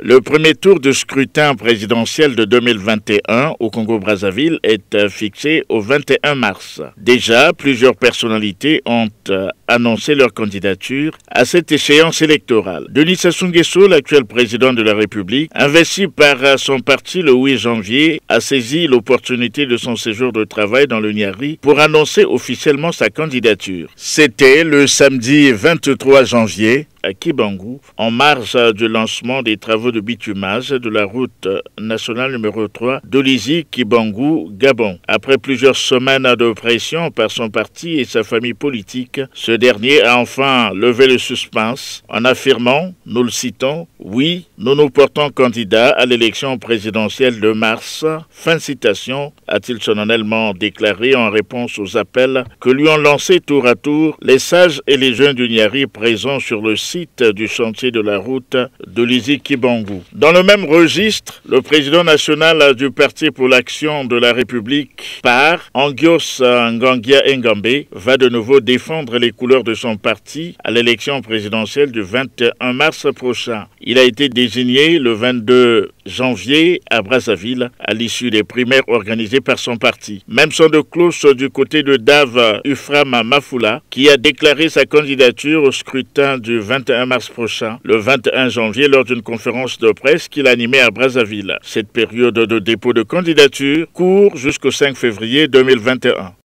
Le premier tour de scrutin présidentiel de 2021 au Congo-Brazzaville est euh, fixé au 21 mars. Déjà, plusieurs personnalités ont euh, annoncé leur candidature à cette échéance électorale. Denis Sassou Nguesso, l'actuel président de la République, investi par euh, son parti le 8 janvier, a saisi l'opportunité de son séjour de travail dans le Niari pour annoncer officiellement sa candidature. C'était le samedi 23 janvier Kibangu, en marge euh, du lancement des travaux de bitumage de la route euh, nationale numéro 3 d'Olizy Kibangu, Gabon. Après plusieurs semaines de pression par son parti et sa famille politique, ce dernier a enfin levé le suspense en affirmant, nous le citons, oui, nous nous portons candidats à l'élection présidentielle de mars. Fin de citation, a-t-il sonnellement déclaré en réponse aux appels que lui ont lancés tour à tour les sages et les jeunes du Niari présents sur le site du chantier de la route de Lizy-Kibangu. Dans le même registre, le président national du Parti pour l'action de la République, PAR, Angios Ngangia Ngambé, va de nouveau défendre les couleurs de son parti à l'élection présidentielle du 21 mars prochain. Il a été désigné le 22 janvier à Brazzaville à l'issue des primaires organisées par son parti. Même son de cloche du côté de Dave Uframa Mafula, qui a déclaré sa candidature au scrutin du 21 mars prochain, le 21 janvier, lors d'une conférence de presse qu'il animait à Brazzaville. Cette période de dépôt de candidature court jusqu'au 5 février 2021.